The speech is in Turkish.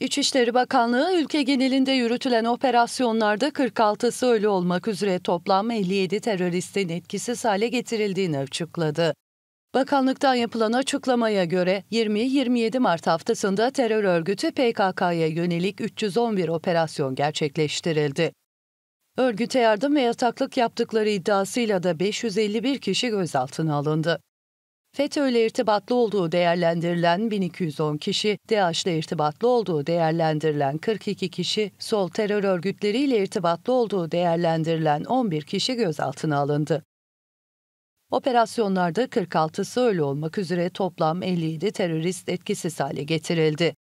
İçişleri Bakanlığı ülke genelinde yürütülen operasyonlarda 46'sı ölü olmak üzere toplam 57 teröristin etkisiz hale getirildiğini açıkladı. Bakanlıktan yapılan açıklamaya göre 20-27 Mart haftasında terör örgütü PKK'ya yönelik 311 operasyon gerçekleştirildi. Örgüte yardım ve yataklık yaptıkları iddiasıyla da 551 kişi gözaltına alındı. FETÖ ile irtibatlı olduğu değerlendirilen 1210 kişi, DAEŞ ile irtibatlı olduğu değerlendirilen 42 kişi, sol terör örgütleriyle irtibatlı olduğu değerlendirilen 11 kişi gözaltına alındı. Operasyonlarda 46'sı ölü olmak üzere toplam 57 terörist etkisiz hale getirildi.